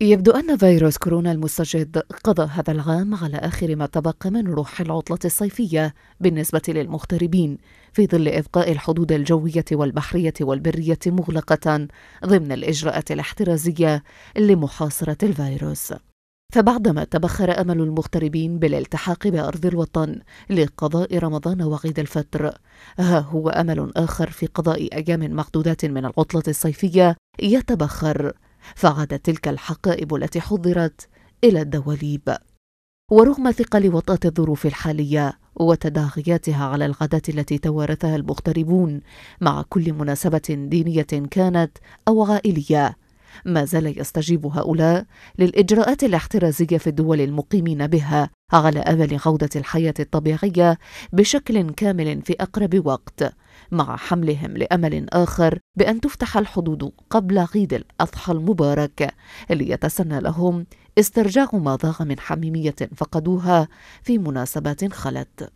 يبدو أن فيروس كورونا المستجد قضى هذا العام على آخر ما تبقى من روح العطلة الصيفية بالنسبة للمغتربين في ظل إبقاء الحدود الجوية والبحرية والبرية مغلقة ضمن الإجراءات الاحترازية لمحاصرة الفيروس. فبعدما تبخر امل المغتربين بالالتحاق بارض الوطن لقضاء رمضان وعيد الفطر ها هو امل اخر في قضاء ايام معدودات من العطله الصيفيه يتبخر فعادت تلك الحقائب التي حضرت إلى الدواليب ورغم ثقل وطأة الظروف الحالية وتداعياتها على العادات التي توارثها المغتربون مع كل مناسبة دينية كانت أو عائلية ما زال يستجيب هؤلاء للإجراءات الاحترازية في الدول المقيمين بها على أمل عودة الحياة الطبيعية بشكل كامل في أقرب وقت مع حملهم لأمل آخر بأن تفتح الحدود قبل عيد الأضحى المبارك ليتسنى لهم استرجاع ما ضاع من حميمية فقدوها في مناسبات خلت